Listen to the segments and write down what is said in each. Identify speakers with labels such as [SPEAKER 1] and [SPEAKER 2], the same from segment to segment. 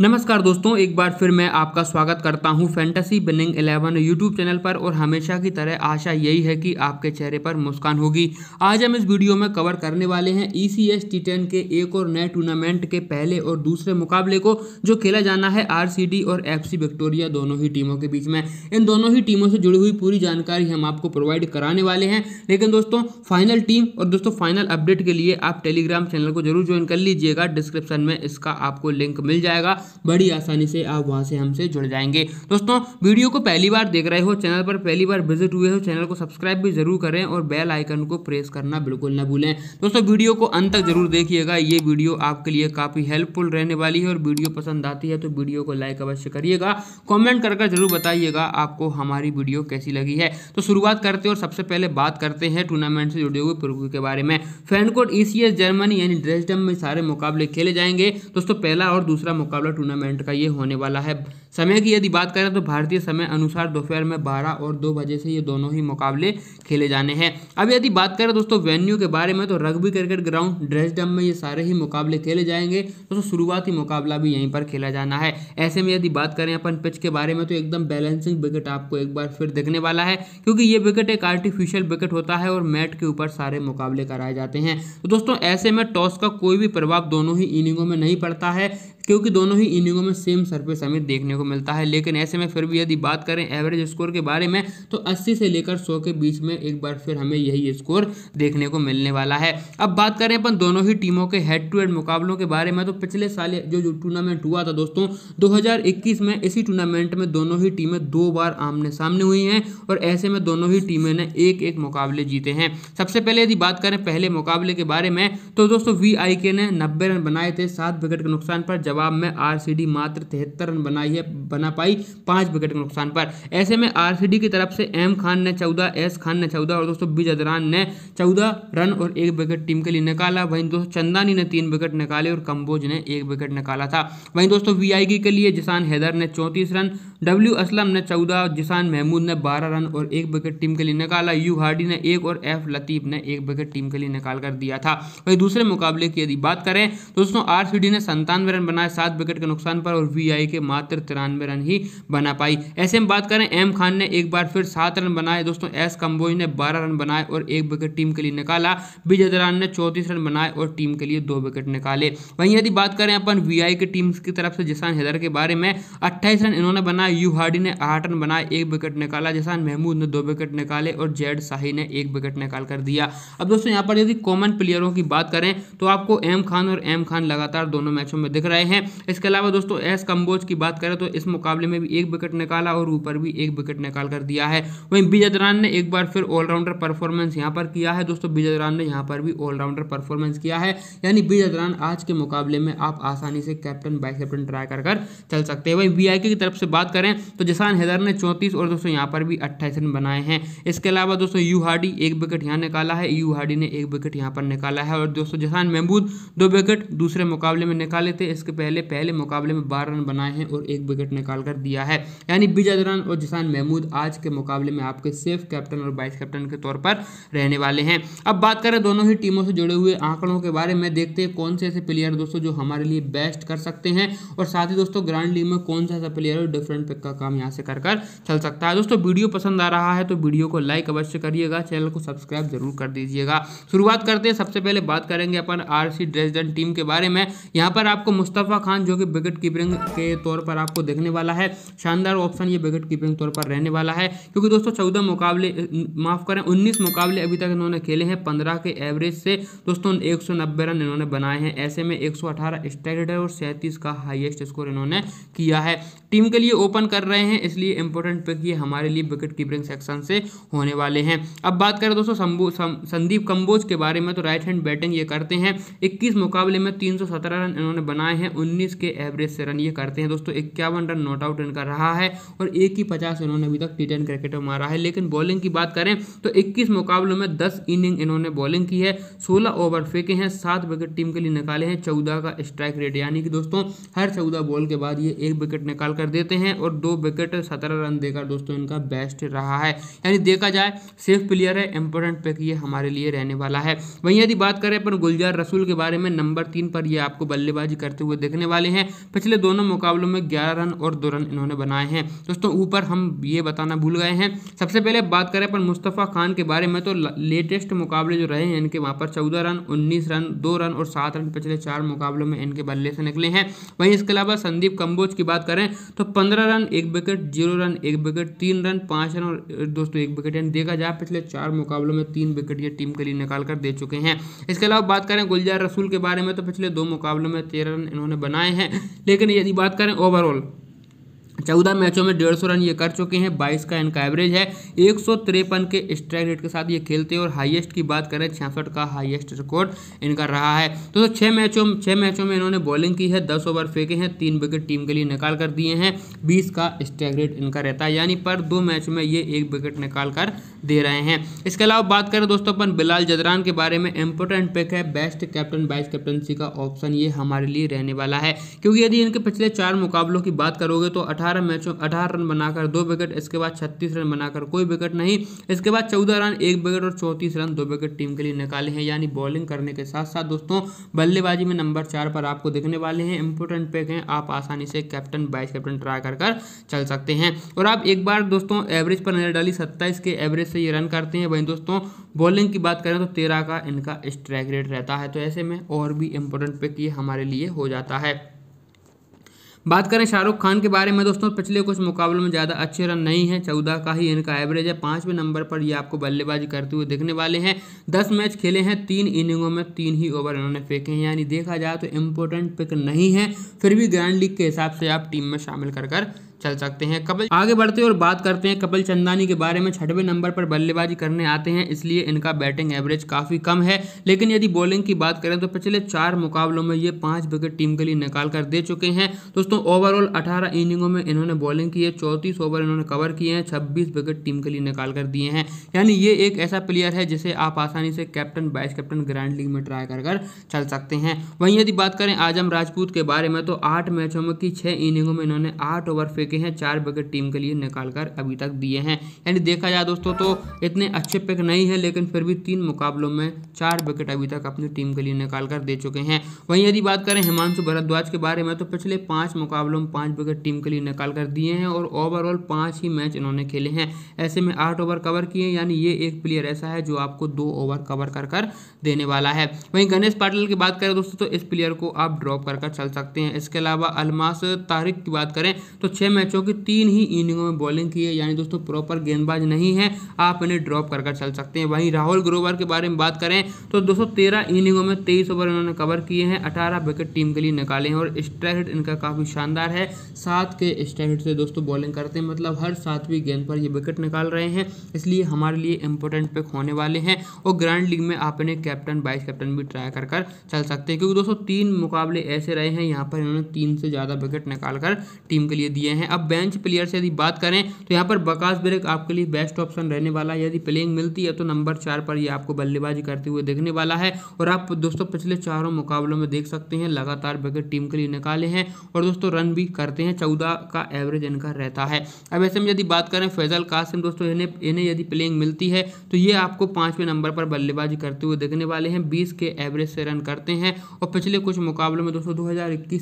[SPEAKER 1] नमस्कार दोस्तों एक बार फिर मैं आपका स्वागत करता हूं फैंटेसी बिनिंग 11 यूट्यूब चैनल पर और हमेशा की तरह आशा यही है कि आपके चेहरे पर मुस्कान होगी आज हम इस वीडियो में कवर करने वाले हैं E C S T ten के एक और नए टूर्नामेंट के पहले और दूसरे मुकाबले को जो खेला जाना है आर सी डी और एफ सी विक्टोरिया दोनों ही टीमों के बीच में इन दोनों ही टीमों से जुड़ी हुई पूरी जानकारी हम आपको प्रोवाइड कराने वाले हैं लेकिन दोस्तों फाइनल टीम और दोस्तों फाइनल अपडेट के लिए आप टेलीग्राम चैनल को जरूर ज्वाइन कर लीजिएगा डिस्क्रिप्शन में इसका आपको लिंक मिल जाएगा बड़ी आसानी से आप वहाँ से हमसे जुड़ जाएंगे दोस्तों वीडियो को पहली बार देख रहे हो चैनल पर पहली बार विजिट हुए हो चैनल को सब्सक्राइब भी जरूर करें और बेल आइकन को प्रेस करना बिल्कुल ना भूलें दोस्तों वीडियो को अंत तक जरूर देखिएगा ये वीडियो आपके लिए काफ़ी हेल्पफुल रहने वाली है और वीडियो पसंद आती है तो वीडियो को लाइक अवश्य करिएगा कॉमेंट करके जरूर बताइएगा आपको हमारी वीडियो कैसी लगी है तो शुरुआत करते हैं और सबसे पहले बात करते हैं टूर्नामेंट से जुड़े हुए प्रोग्राम के बारे में फैनकोट ई जर्मनी यानी ड्रेसडम में सारे मुकाबले खेले जाएंगे दोस्तों पहला और दूसरा मुकाबला टूर्नामेंट का ये होने वाला है समय की यदि बात करें तो भारतीय समय अनुसार दोपहर में बारह और दो बजे से ये दोनों ही मुकाबले खेले जाने हैं अब यदि बात करें दोस्तों वेन्यू के बारे में तो रग्बी क्रिकेट ग्राउंड ड्रेसडम में ये सारे ही मुकाबले खेले जाएंगे दोस्तों शुरुआती मुकाबला भी यहीं पर खेला जाना है ऐसे में यदि बात करें अपन पिच के बारे में तो एकदम बैलेंसिंग विकेट आपको एक बार फिर देखने वाला है क्योंकि ये विकेट एक आर्टिफिशियल विकेट होता है और मैट के ऊपर सारे मुकाबले कराए जाते हैं तो दोस्तों ऐसे में टॉस का कोई भी प्रभाव दोनों ही इनिंगों में नहीं पड़ता है क्योंकि दोनों ही इनिंगों में सेम सरफेस हमें देखने को मिलता है लेकिन ऐसे में फिर भी यदि बात करें एवरेज स्कोर के बारे में तो अस्सी से लेकर सौ के बीच में एक बार फिर हमें यही स्कोर देखने को मिलने वाला है अब बात करें अपन दोनों ही टीमों के हेड टू हेड मुकाबलों के बारे में तो पिछले साल जो, टूर्नामेंट हुआ था दोस्तों दो में इसी टूर्नामेंट में दोनों ही टीमें दो बार आमने सामने हुई हैं और ऐसे में दोनों ही टीमें ने एक एक मुकाबले जीते हैं सबसे पहले यदि बात करें पहले मुकाबले के बारे में तो दोस्तों वी ने नब्बे रन बनाए थे सात विकेट के नुकसान पर जब जवाब में आरसीडी मात्र तिहत्तर रन बनाई है बना पाई पांच विकेट के नुकसान पर ऐसे में आरसीडी की तरफ से एम खान ने चौदह एस खान ने चौदह और दोस्तों बीज अदरान ने चौदह रन और एक विकेट टीम के लिए निकाला वहीं दोस्तों चंदानी ने तीन विकेट निकाले और कंबोज ने एक विकेट निकाला था वहीं दोस्तों वीआईगी के लिए जिसान हैदर ने चौंतीस रन डब्ल्यू असलम ने चौदह जिसान महमूद ने बारह रन और एक विकेट टीम के लिए निकाला यू हार्डी ने एक और एफ लतीफ ने एक विकेट टीम के लिए निकाल कर दिया था वहीं दूसरे मुकाबले की यदि बात करें दोस्तों आरसीडी ने संतानवे रन बनाए है सात विकेट के नुकसान पर और वी के मात्र तिरानवे रन ही बना पाई ऐसे में बात करें एम खान ने एक बार फिर सात रन बनाए दोस्तों एस कम्बोज ने बारह रन बनाए और एक विकेट टीम के लिए निकाला विजय दरान ने चौंतीस रन बनाए और टीम के लिए दो विकेट निकाले वहीं यदि बात करें अपन वी की टीम की तरफ से जिसान हैदर के बारे में अट्ठाईस रन इन्होंने बनाए यू हार्डी ने आठ रन बनाए एक विकेट निकाला जिसान महमूद ने दो विकेट निकाले और जेड शाही ने एक विकेट निकाल कर दिया अब दोस्तों यहाँ पर यदि कॉमन प्लेयरों की बात करें तो आपको एम खान और एम खान लगातार दोनों मैचों में दिख रहे हैं हैं इसके अलावा दोस्तों एस कम्बोज की बात करें तो इस मुकाबले में भी एक विकेट निकाला और ऊपर भी एक विकेट निकाल कर दिया है वहीं बिजदरान ने एक बार फिर ऑलराउंडर परफॉर्मेंस यहाँ पर किया है दोस्तों बिजदरान ने यहाँ पर भी ऑलराउंडर परफॉर्मेंस किया है यानी बिजदरान आज के मुकाबले में आप आसानी से कैप्टन वाइस कैप्टन ट्राई कर कर चल सकते हैं वहीं वी की तरफ से बात करें तो जसान हैदर ने चौंतीस और दोस्तों यहाँ पर भी अट्ठाईस रन बनाए हैं इसके अलावा दोस्तों यू हार्डी एक विकेट यहाँ निकाला है यू हार्डी ने एक विकेट यहाँ पर निकाला है और दोस्तों जसान महमूद दो विकेट दूसरे मुकाबले में निकाले थे इसके पहले पहले पहले मुकाबले में बारह रन बनाए हैं और एक विकेट निकाल कर दिया है यानी बीज अजरान और जिसान महमूद आज के मुकाबले में आपके सेफ कैप्टन और वाइस कैप्टन के तौर पर रहने वाले हैं अब बात करें दोनों ही टीमों से जुड़े हुए आंकड़ों के बारे में देखते हैं कौन से ऐसे प्लेयर दोस्तों जो हमारे लिए बेस्ट कर सकते हैं और साथ ही दोस्तों ग्रांड लीग में कौन सा ऐसा प्लेयर है डिफरेंट पिक का काम यहाँ से कर कर चल सकता है दोस्तों वीडियो पसंद आ रहा है तो वीडियो को लाइक अवश्य करिएगा चैनल को सब्सक्राइब जरूर कर दीजिएगा शुरुआत करते हैं सबसे पहले बात करेंगे अपन आर सी ड्रेसडन टीम के बारे में यहाँ पर आपको मुस्तफ़ मुस्तफ़ा खान जो कि विकेट कीपरिंग के तौर पर आपको देखने वाला है शानदार ऑप्शन ये विकेट कीपरिंग तौर पर रहने वाला है क्योंकि दोस्तों चौदह मुकाबले माफ़ करें उन्नीस मुकाबले अभी तक इन्होंने खेले हैं पंद्रह के एवरेज से दोस्तों एक रन इन्होंने बनाए हैं ऐसे में एक स्ट्राइक है और सैंतीस का हाइएस्ट स्कोर इन्होंने किया है टीम के लिए ओपन कर रहे हैं इसलिए इंपॉर्टेंट पिक ये हमारे लिए विकेट कीपरिंग सेक्शन से होने वाले हैं अब बात करें दोस्तों संदीप कंबोज के बारे में तो राइट हैंड बैटिंग ये करते हैं 21 मुकाबले में 317 रन इन्होंने बनाए हैं उन्नीस के एवरेज से रन ये करते हैं दोस्तों इक्यावन रन नॉट आउट इनका रहा है और एक ही पचास इन्होंने अभी तक टी क्रिकेट में मारा है लेकिन बॉलिंग की बात करें तो इक्कीस मुकाबलों में दस इनिंग इन्होंने बॉलिंग की है सोलह ओवर फेंके हैं सात विकेट टीम के लिए निकाले हैं चौदह का स्ट्राइक रेट यानी कि दोस्तों हर चौदह बॉल के बाद ये एक विकेट निकाल कर देते हैं और दो विकेट सत्रह रन देकर दोस्तों इनका बेस्ट रहा है यानी देखा जाए सेफ प्लेयर है इंपॉर्टेंट पिक ये हमारे लिए रहने वाला है वहीं यदि बात करें अपन गुलजार रसूल के बारे में नंबर तीन पर ये आपको बल्लेबाजी करते हुए देखने वाले हैं पिछले दोनों मुकाबलों में ग्यारह रन और दो रन इन्होंने बनाए हैं दोस्तों ऊपर हम ये बताना भूल गए हैं सबसे पहले बात करें अपन मुस्तफ़ा खान के बारे में तो लेटेस्ट मुकाबले जो रहे हैं इनके वहाँ पर चौदह रन उन्नीस रन दो रन और सात रन पिछले चार मुकाबलों में इनके बल्ले से निकले हैं वहीं इसके अलावा संदीप कम्बोज की बात करें तो पंद्रह रन एक विकेट जीरो रन एक विकेट तीन रन पाँच रन और दोस्तों एक विकेट यानी देखा जाए पिछले चार मुकाबलों में तीन विकेट ये टीम के लिए निकाल कर दे चुके हैं इसके अलावा बात करें गुलजार रसूल के बारे में तो पिछले दो मुकाबलों में तेरह रन इन्होंने बनाए हैं लेकिन यदि बात करें ओवरऑल चौदह मैचों में डेढ़ सौ रन ये कर चुके हैं बाईस का इनका एवरेज है एक सौ तिरपन के स्ट्राइक रेट के साथ ये खेलते हैं और हाईएस्ट की बात करें छियासठ का हाईएस्ट रिकॉर्ड इनका रहा है तो, तो छः मैचों छः मैचों में इन्होंने बॉलिंग की है दस ओवर फेंके हैं तीन विकेट टीम के लिए निकाल कर दिए हैं बीस का स्ट्राइक रेट इनका रहता है यानी पर दो मैच में ये एक विकेट निकाल कर दे रहे हैं इसके अलावा बात करें दोस्तों अपन बिलाल जदरान के बारे में इंपॉर्टेंट पिक है बेस्ट कैप्टन वाइस कैप्टनसी का ऑप्शन ये हमारे लिए रहने वाला है क्योंकि यदि इनके पिछले चार मुकाबलों की बात करोगे तो अठारह अठारह मैचों में अठारह रन बनाकर दो विकेट इसके बाद छत्तीस रन बनाकर कोई विकेट नहीं इसके बाद चौदह रन एक विकेट और चौंतीस रन दो विकेट टीम के लिए निकाले हैं यानी बॉलिंग करने के साथ साथ दोस्तों बल्लेबाजी में नंबर चार पर आपको दिखने वाले हैं इंपोर्टेंट पैक हैं आप आसानी से कैप्टन वाइस कैप्टन ट्राई कर कर चल सकते हैं और आप एक बार दोस्तों एवरेज पर नजर डाली सत्ताईस के एवरेज से ये रन करते हैं वहीं दोस्तों बॉलिंग की बात करें तो तेरह का इनका स्ट्राइक रेट रहता है तो ऐसे में और भी इंपोर्टेंट पिक ये हमारे लिए हो जाता है बात करें शाहरुख खान के बारे में दोस्तों पिछले कुछ मुकाबलों में ज़्यादा अच्छे रन नहीं हैं चौदह का ही इनका एवरेज है पाँचवें नंबर पर ये आपको बल्लेबाजी करते हुए दिखने वाले हैं दस मैच खेले हैं तीन इनिंगों में तीन ही ओवर इन्होंने फेंके हैं यानी देखा जाए तो इम्पोर्टेंट पिक नहीं है फिर भी ग्रैंड लीग के हिसाब से आप टीम में शामिल कर कर चल सकते हैं कपिल आगे बढ़ते और बात करते हैं कपिल चंदानी के बारे में छठवें नंबर पर बल्लेबाजी करने आते हैं इसलिए इनका बैटिंग एवरेज काफ़ी कम है लेकिन यदि बॉलिंग की बात करें तो पिछले चार मुकाबलों में ये पांच विकेट टीम के लिए निकाल कर दे चुके हैं दोस्तों ओवरऑल अठारह इनिंगों में इन्होंने बॉलिंग की है चौतीस ओवर इन्होंने कवर किए हैं छब्बीस विकेट टीम के लिए निकाल कर दिए हैं यानी ये एक ऐसा प्लेयर है जिसे आप आसानी से captain vice captain grand league में ट्राई कर चल सकते हैं वहीं यदि बात करें आजम राजपूत के बारे में तो आठ मैचों में की छह इनिंगों में इन्होंने आठ ओवर फेंक चुके हैं चार विकेट टीम के लिए निकाल कर अभी तक दिए हैं यानी देखा जाए दोस्तों तो इतने अच्छे पिक नहीं है लेकिन फिर भी तीन मुकाबलों में चार विकेट अभी तक अपनी टीम के लिए निकाल कर दे चुके हैं वहीं यदि बात करें हिमांशु भरद्वाज के बारे में तो पिछले पाँच मुकाबलों में पाँच विकेट टीम के लिए निकाल कर दिए हैं और ओवरऑल पाँच ही मैच इन्होंने खेले हैं ऐसे में आठ ओवर कवर किए यानी ये एक प्लेयर ऐसा है जो आपको दो ओवर कवर कर कर देने वाला है वहीं गणेश पाटिल की बात करें दोस्तों तो इस प्लेयर को आप ड्रॉप कर कर चल सकते हैं इसके अलावा अलमास तारिक की बात करें तो छः मैचों की तीन ही इनिंगों में बॉलिंग की है यानी दोस्तों प्रॉपर गेंदबाज नहीं है आप इन्हें ड्रॉप कर चल सकते हैं वहीं राहुल ग्रोवर के बारे में बात करें तो दोस्तों तेरह इनिंगों में तेईस ओवर इन्होंने कवर किए हैं अठारह विकेट टीम के लिए निकाले हैं और स्ट्राइक हिट इनका काफ़ी शानदार है सात के स्ट्राइक हिट से दोस्तों बॉलिंग करते हैं मतलब हर सातवीं गेंद पर ये विकेट निकाल रहे हैं इसलिए हमारे लिए इंपॉर्टेंट पिक होने वाले हैं और ग्रैंड लीग में आप इन्हें कैप्टन वाइस कैप्टन भी ट्राई कर कर चल सकते हैं क्योंकि दोस्तों तीन मुकाबले ऐसे रहे हैं यहाँ पर इन्होंने तीन से ज़्यादा विकेट निकाल कर टीम के लिए दिए हैं हैं अब बेंच प्लेयर से यदि बात करें तो यहाँ पर बकास ब्रेक आपके लिए बेस्ट ऑप्शन रहने वाला है यदि प्लेइंग मिलती है तो नंबर चार पर ये आपको बल्लेबाजी करते हुए देखने वाला है और आप दोस्तों पिछले चारों मुकाबलों में देख सकते हैं लगातार विकेट टीम के लिए निकाले हैं और दोस्तों रन भी करते हैं चौदह का एवरेज इनका रहता है अब ऐसे में यदि बात करें फैजल कासिम दोस्तों इन्हें इन्हें यदि प्लेइंग मिलती है तो ये आपको पाँचवें नंबर पर बल्लेबाजी करते हुए देखने वाले हैं बीस के एवरेज से रन करते हैं और पिछले कुछ मुकाबलों में दोस्तों दो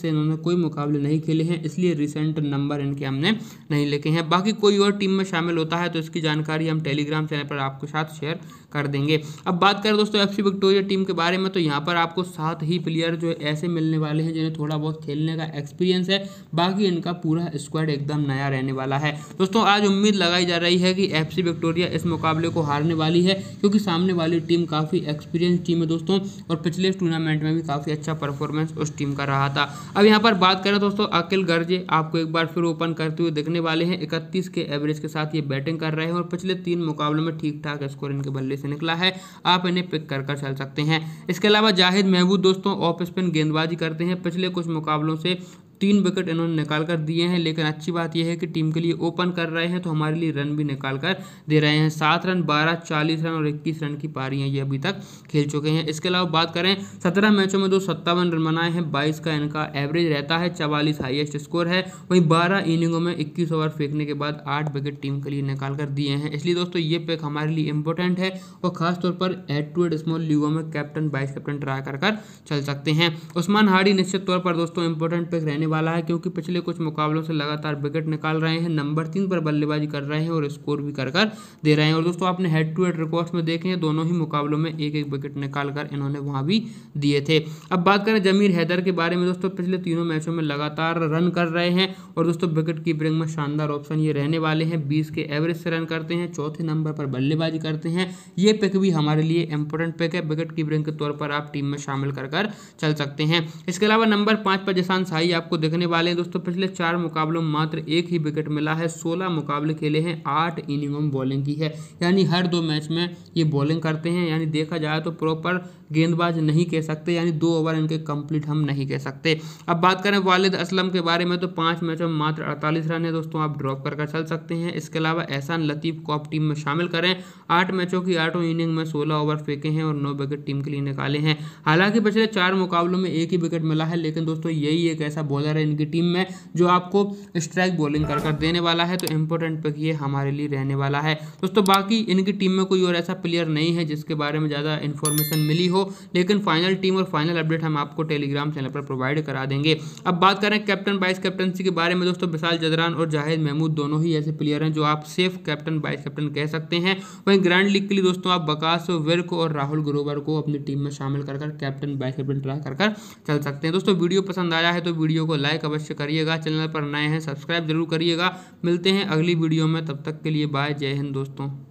[SPEAKER 1] से इन्होंने कोई मुकाबले नहीं खेले हैं इसलिए रिसेंट नंबर बन के हमने नहीं लिखे हैं बाकी कोई और टीम में शामिल होता है तो इसकी जानकारी हम टेलीग्राम चैनल पर आपके साथ शेयर कर देंगे अब बात करें दोस्तों एफ विक्टोरिया टीम के बारे में तो यहाँ पर आपको सात ही प्लेयर जो ऐसे मिलने वाले हैं जिन्हें थोड़ा बहुत खेलने का एक्सपीरियंस है बाकी इनका पूरा स्क्वाड एकदम नया रहने वाला है दोस्तों आज उम्मीद लगाई जा रही है कि एफ विक्टोरिया इस मुकाबले को हारने वाली है क्योंकि सामने वाली टीम काफ़ी एक्सपीरियंस टीम है दोस्तों और पिछले टूर्नामेंट में भी काफ़ी अच्छा परफॉर्मेंस उस टीम का रहा था अब यहाँ पर बात करें दोस्तों अकिल गर्जे आपको एक बार फिर वो ओपन करते हुए देखने वाले हैं इकतीस के एवरेज के साथ ये बैटिंग कर रहे हैं और पिछले तीन मुकाबलों में ठीक ठाक स्कोर इनके बल्ले से निकला है आप इन्हें पिक कर कर चल सकते हैं इसके अलावा जाहिद महबूद दोस्तों ऑफ स्पिन गेंदबाजी करते हैं पिछले कुछ मुकाबलों से तीन विकेट इन्होंने निकाल कर दिए हैं लेकिन अच्छी बात यह है कि टीम के लिए ओपन कर रहे हैं तो हमारे लिए रन भी निकाल कर दे रहे हैं सात रन बारह चालीस रन और इक्कीस रन की पारी हैं ये अभी तक खेल चुके हैं इसके अलावा बात करें सत्रह मैचों में दो सत्तावन रन बनाए हैं बाईस का इनका एवरेज रहता है चवालीस हाइएस्ट स्कोर है वहीं बारह इनिंगों में इक्कीस ओवर फेंकने के बाद आठ विकेट टीम के लिए निकाल कर दिए हैं इसलिए दोस्तों ये पिक हमारे लिए इंपॉर्टेंट है और खासतौर पर एड टू एड स्मॉल लीगों में कैप्टन वाइस कैप्टन ट्राई कर चल सकते हैं उस्मान हाड़ी निश्चित तौर पर दोस्तों इंपॉर्टेंट पिक रहने वाला है क्योंकि पिछले कुछ मुकाबलों से लगातार विकेट निकाल रहे हैं नंबर तीन पर बल्लेबाजी कर रहे हैं और स्कोर भी कर कर दे रहे हैं और दोस्तों आपने हेड टू हेड रिकॉर्ड्स में देखे हैं दोनों ही मुकाबलों में एक एक विकेट निकाल कर इन्होंने वहाँ भी दिए थे अब बात करें जमीर हैदर के बारे में दोस्तों पिछले तीनों मैचों में लगातार रन कर रहे हैं और दोस्तों विकेट कीपरिंग में शानदार ऑप्शन ये रहने वाले हैं बीस के एवरेज से रन करते हैं चौथे नंबर पर बल्लेबाजी करते हैं ये पिक भी हमारे लिए इंपॉर्टेंट पिक है विकेट कीपरिंग के तौर पर आप टीम में शामिल कर कर चल सकते हैं इसके अलावा नंबर पाँच पर जसान साई आपको देखने वाले हैं दोस्तों पिछले चार मुकाबलों में मात्र एक ही विकेट मिला है सोलह मुकाबले खेले हैं आठ इनिंगों में बॉलिंग की है यानी हर दो मैच में ये बॉलिंग करते हैं यानी देखा जाए तो प्रॉपर गेंदबाज नहीं कह सकते यानी दो ओवर इनके कंप्लीट हम नहीं कह सकते अब बात करें वालिद असलम के बारे में तो पांच मैचों में मात्र अड़तालीस रन है दोस्तों आप ड्रॉप करके चल सकते हैं इसके अलावा एहसान लतीफ़ को आप टीम में शामिल करें आठ मैचों की आठों इनिंग में सोलह ओवर फेंके हैं और नौ विकेट टीम के लिए निकाले हैं हालांकि पिछले चार मुकाबलों में एक ही विकेट मिला है लेकिन दोस्तों यही एक ऐसा बॉलर वगैरह इनकी टीम में जो आपको स्ट्राइक बॉलिंग कर कर देने वाला है तो इम्पोर्टेंट पिक ये हमारे लिए रहने वाला है दोस्तों बाकी इनकी टीम में कोई और ऐसा प्लेयर नहीं है जिसके बारे में ज़्यादा इन्फॉर्मेशन मिली हो लेकिन फाइनल टीम और फाइनल अपडेट हम आपको टेलीग्राम चैनल पर प्रोवाइड करा देंगे अब बात करें कैप्टन वाइस कैप्टनसी के बारे में दोस्तों विशाल जदरान और जाहिद महमूद दोनों ही ऐसे प्लेयर हैं जो आप सेफ कैप्टन वाइस कैप्टन कह सकते हैं वहीं ग्रैंड लीग के लिए दोस्तों आप बकास विर्क और राहुल ग्रोवर को अपनी टीम में शामिल कर कैप्टन वाइस कैप्टन ट्राई कर चल सकते हैं दोस्तों वीडियो पसंद आया है तो वीडियो को लाइक अवश्य करिएगा चैनल पर नए हैं सब्सक्राइब जरूर करिएगा मिलते हैं अगली वीडियो में तब तक के लिए बाय जय हिंद दोस्तों